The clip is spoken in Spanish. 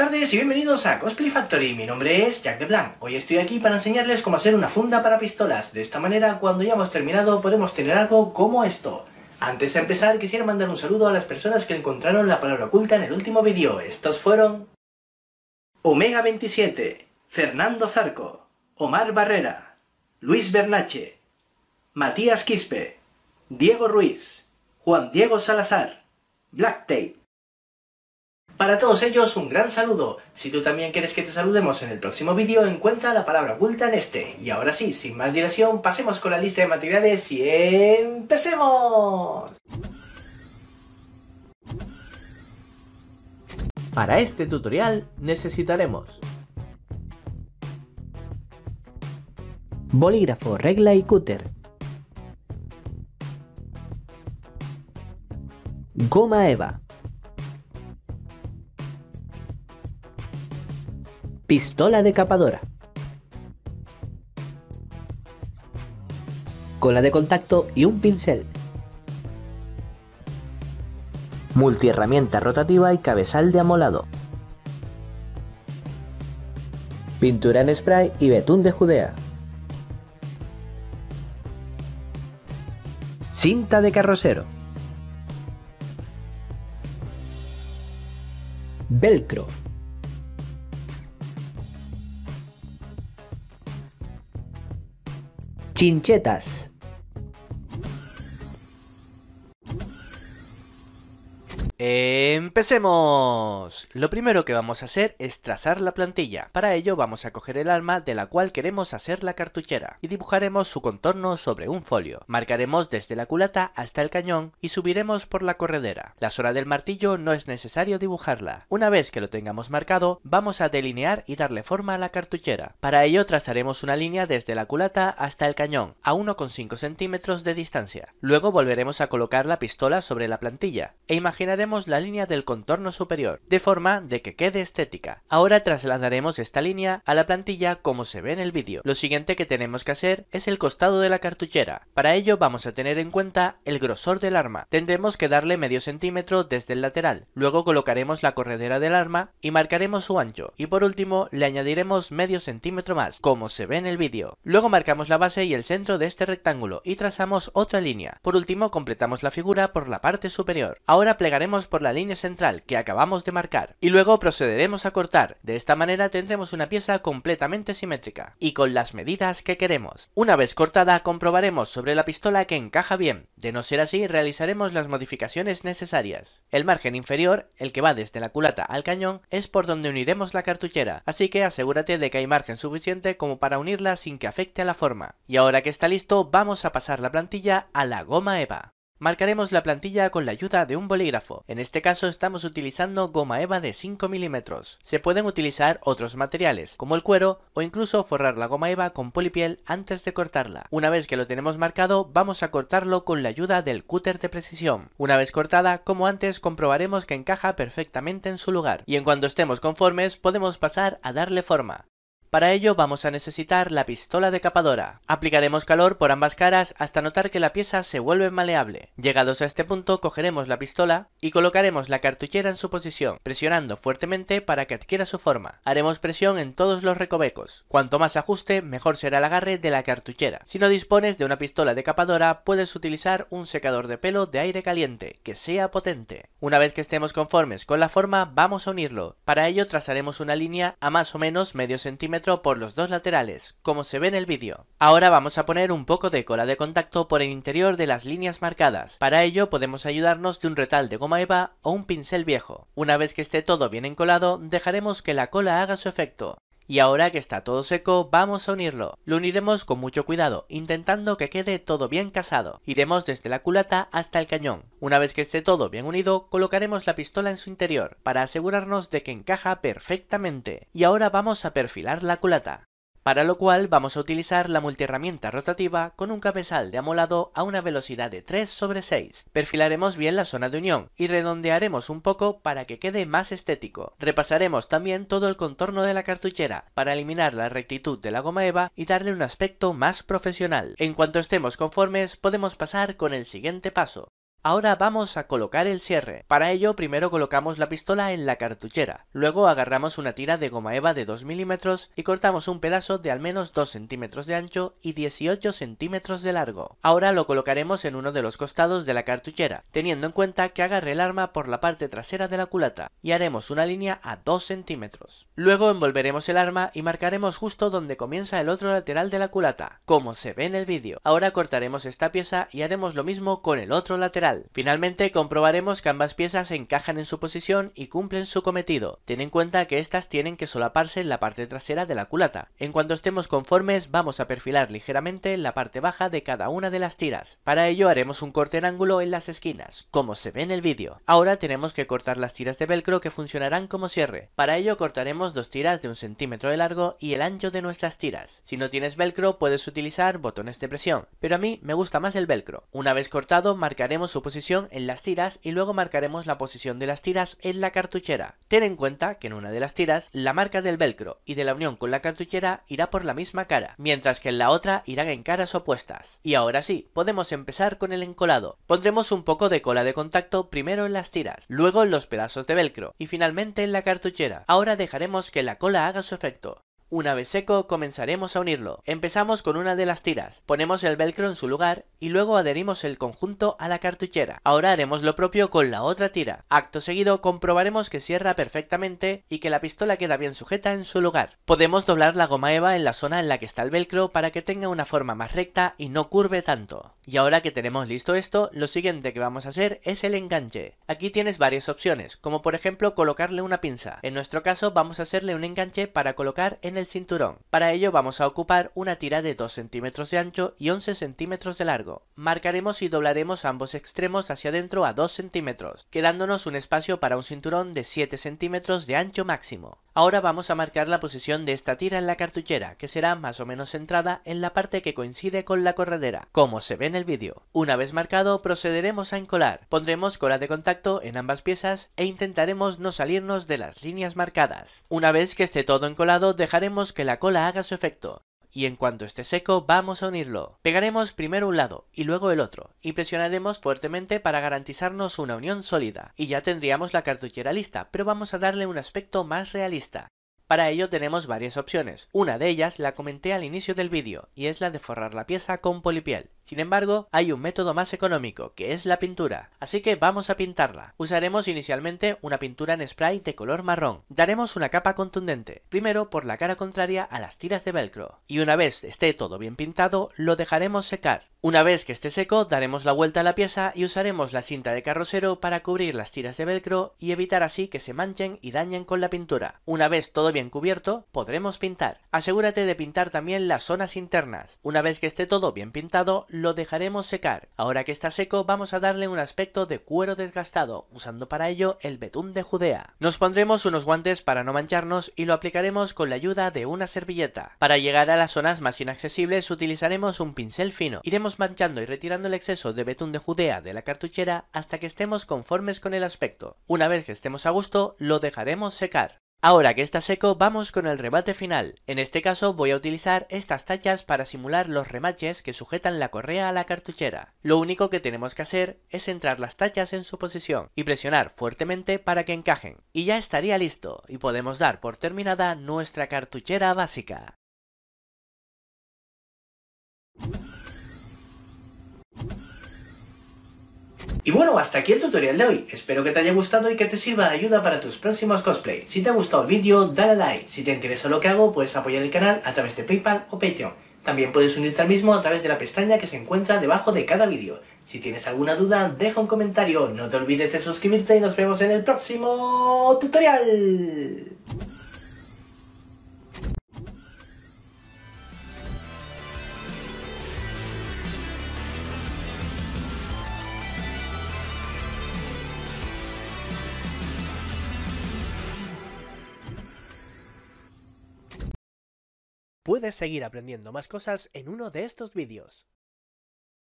Buenas tardes y bienvenidos a Cosplay Factory, mi nombre es Jack de Blanc. Hoy estoy aquí para enseñarles cómo hacer una funda para pistolas. De esta manera, cuando ya hemos terminado, podemos tener algo como esto. Antes de empezar, quisiera mandar un saludo a las personas que encontraron la palabra oculta en el último vídeo. Estos fueron... Omega27, Fernando Sarco, Omar Barrera, Luis Bernache, Matías Quispe, Diego Ruiz, Juan Diego Salazar, Black Tape, para todos ellos, un gran saludo. Si tú también quieres que te saludemos en el próximo vídeo, encuentra la palabra oculta en este. Y ahora sí, sin más dilación, pasemos con la lista de materiales y empecemos. Para este tutorial necesitaremos bolígrafo, regla y cúter, goma eva, Pistola decapadora. Cola de contacto y un pincel. Multiherramienta rotativa y cabezal de amolado. Pintura en spray y betún de Judea. Cinta de carrocero. Velcro. Chinchetas. ¡Empecemos! Lo primero que vamos a hacer es trazar la plantilla. Para ello vamos a coger el arma de la cual queremos hacer la cartuchera y dibujaremos su contorno sobre un folio. Marcaremos desde la culata hasta el cañón y subiremos por la corredera. La zona del martillo no es necesario dibujarla. Una vez que lo tengamos marcado, vamos a delinear y darle forma a la cartuchera. Para ello trazaremos una línea desde la culata hasta el cañón, a 1,5 centímetros de distancia. Luego volveremos a colocar la pistola sobre la plantilla e imaginaremos la línea del contorno superior, de forma de que quede estética. Ahora trasladaremos esta línea a la plantilla como se ve en el vídeo. Lo siguiente que tenemos que hacer es el costado de la cartuchera. Para ello vamos a tener en cuenta el grosor del arma. Tendremos que darle medio centímetro desde el lateral. Luego colocaremos la corredera del arma y marcaremos su ancho. Y por último le añadiremos medio centímetro más, como se ve en el vídeo. Luego marcamos la base y el centro de este rectángulo y trazamos otra línea. Por último completamos la figura por la parte superior. Ahora plegaremos por la línea central que acabamos de marcar y luego procederemos a cortar. De esta manera tendremos una pieza completamente simétrica y con las medidas que queremos. Una vez cortada comprobaremos sobre la pistola que encaja bien. De no ser así realizaremos las modificaciones necesarias. El margen inferior, el que va desde la culata al cañón, es por donde uniremos la cartuchera, así que asegúrate de que hay margen suficiente como para unirla sin que afecte a la forma. Y ahora que está listo vamos a pasar la plantilla a la goma EVA. Marcaremos la plantilla con la ayuda de un bolígrafo, en este caso estamos utilizando goma eva de 5 milímetros. Se pueden utilizar otros materiales, como el cuero o incluso forrar la goma eva con polipiel antes de cortarla. Una vez que lo tenemos marcado, vamos a cortarlo con la ayuda del cúter de precisión. Una vez cortada, como antes, comprobaremos que encaja perfectamente en su lugar, y en cuanto estemos conformes, podemos pasar a darle forma. Para ello vamos a necesitar la pistola decapadora. Aplicaremos calor por ambas caras hasta notar que la pieza se vuelve maleable. Llegados a este punto cogeremos la pistola y colocaremos la cartuchera en su posición, presionando fuertemente para que adquiera su forma. Haremos presión en todos los recovecos. Cuanto más ajuste, mejor será el agarre de la cartuchera. Si no dispones de una pistola decapadora, puedes utilizar un secador de pelo de aire caliente, que sea potente. Una vez que estemos conformes con la forma, vamos a unirlo. Para ello trazaremos una línea a más o menos medio centímetro por los dos laterales, como se ve en el vídeo. Ahora vamos a poner un poco de cola de contacto por el interior de las líneas marcadas. Para ello podemos ayudarnos de un retal de goma eva o un pincel viejo. Una vez que esté todo bien encolado, dejaremos que la cola haga su efecto y ahora que está todo seco vamos a unirlo. Lo uniremos con mucho cuidado, intentando que quede todo bien casado. Iremos desde la culata hasta el cañón. Una vez que esté todo bien unido, colocaremos la pistola en su interior, para asegurarnos de que encaja perfectamente. Y ahora vamos a perfilar la culata. Para lo cual vamos a utilizar la multiherramienta rotativa con un cabezal de amolado a una velocidad de 3 sobre 6. Perfilaremos bien la zona de unión y redondearemos un poco para que quede más estético. Repasaremos también todo el contorno de la cartuchera para eliminar la rectitud de la goma eva y darle un aspecto más profesional. En cuanto estemos conformes podemos pasar con el siguiente paso. Ahora vamos a colocar el cierre. Para ello primero colocamos la pistola en la cartuchera, luego agarramos una tira de goma eva de 2 milímetros y cortamos un pedazo de al menos 2 centímetros de ancho y 18 centímetros de largo. Ahora lo colocaremos en uno de los costados de la cartuchera, teniendo en cuenta que agarre el arma por la parte trasera de la culata y haremos una línea a 2 centímetros. Luego envolveremos el arma y marcaremos justo donde comienza el otro lateral de la culata, como se ve en el vídeo. Ahora cortaremos esta pieza y haremos lo mismo con el otro lateral. Finalmente comprobaremos que ambas piezas encajan en su posición y cumplen su cometido. Ten en cuenta que estas tienen que solaparse en la parte trasera de la culata. En cuanto estemos conformes vamos a perfilar ligeramente la parte baja de cada una de las tiras. Para ello haremos un corte en ángulo en las esquinas, como se ve en el vídeo. Ahora tenemos que cortar las tiras de velcro que funcionarán como cierre. Para ello cortaremos dos tiras de un centímetro de largo y el ancho de nuestras tiras. Si no tienes velcro puedes utilizar botones de presión, pero a mí me gusta más el velcro. Una vez cortado marcaremos posición en las tiras y luego marcaremos la posición de las tiras en la cartuchera. Ten en cuenta que en una de las tiras la marca del velcro y de la unión con la cartuchera irá por la misma cara, mientras que en la otra irán en caras opuestas. Y ahora sí, podemos empezar con el encolado. Pondremos un poco de cola de contacto primero en las tiras, luego en los pedazos de velcro y finalmente en la cartuchera. Ahora dejaremos que la cola haga su efecto. Una vez seco comenzaremos a unirlo. Empezamos con una de las tiras, ponemos el velcro en su lugar y luego adherimos el conjunto a la cartuchera. Ahora haremos lo propio con la otra tira. Acto seguido comprobaremos que cierra perfectamente y que la pistola queda bien sujeta en su lugar. Podemos doblar la goma eva en la zona en la que está el velcro para que tenga una forma más recta y no curve tanto. Y ahora que tenemos listo esto, lo siguiente que vamos a hacer es el enganche. Aquí tienes varias opciones, como por ejemplo colocarle una pinza. En nuestro caso vamos a hacerle un enganche para colocar en el cinturón. Para ello vamos a ocupar una tira de 2 centímetros de ancho y 11 centímetros de largo. Marcaremos y doblaremos ambos extremos hacia adentro a 2 centímetros, quedándonos un espacio para un cinturón de 7 centímetros de ancho máximo. Ahora vamos a marcar la posición de esta tira en la cartuchera, que será más o menos centrada en la parte que coincide con la corredera, como se ve en vídeo. Una vez marcado procederemos a encolar, pondremos cola de contacto en ambas piezas e intentaremos no salirnos de las líneas marcadas. Una vez que esté todo encolado dejaremos que la cola haga su efecto y en cuanto esté seco vamos a unirlo. Pegaremos primero un lado y luego el otro y presionaremos fuertemente para garantizarnos una unión sólida. Y ya tendríamos la cartuchera lista, pero vamos a darle un aspecto más realista. Para ello tenemos varias opciones. Una de ellas la comenté al inicio del vídeo y es la de forrar la pieza con polipiel. Sin embargo, hay un método más económico, que es la pintura. Así que vamos a pintarla. Usaremos inicialmente una pintura en spray de color marrón. Daremos una capa contundente, primero por la cara contraria a las tiras de velcro. Y una vez esté todo bien pintado, lo dejaremos secar. Una vez que esté seco, daremos la vuelta a la pieza y usaremos la cinta de carrocero para cubrir las tiras de velcro y evitar así que se manchen y dañen con la pintura. Una vez todo bien cubierto, podremos pintar. Asegúrate de pintar también las zonas internas. Una vez que esté todo bien pintado, lo dejaremos secar. Ahora que está seco vamos a darle un aspecto de cuero desgastado, usando para ello el betún de Judea. Nos pondremos unos guantes para no mancharnos y lo aplicaremos con la ayuda de una servilleta. Para llegar a las zonas más inaccesibles utilizaremos un pincel fino. Iremos manchando y retirando el exceso de betún de Judea de la cartuchera hasta que estemos conformes con el aspecto. Una vez que estemos a gusto, lo dejaremos secar. Ahora que está seco vamos con el remate final, en este caso voy a utilizar estas tachas para simular los remaches que sujetan la correa a la cartuchera. Lo único que tenemos que hacer es centrar las tachas en su posición y presionar fuertemente para que encajen. Y ya estaría listo y podemos dar por terminada nuestra cartuchera básica. Y bueno, hasta aquí el tutorial de hoy. Espero que te haya gustado y que te sirva de ayuda para tus próximos cosplays. Si te ha gustado el vídeo, dale a like. Si te interesa lo que hago, puedes apoyar el canal a través de PayPal o Patreon. También puedes unirte al mismo a través de la pestaña que se encuentra debajo de cada vídeo. Si tienes alguna duda, deja un comentario. No te olvides de suscribirte y nos vemos en el próximo tutorial. Puedes seguir aprendiendo más cosas en uno de estos vídeos.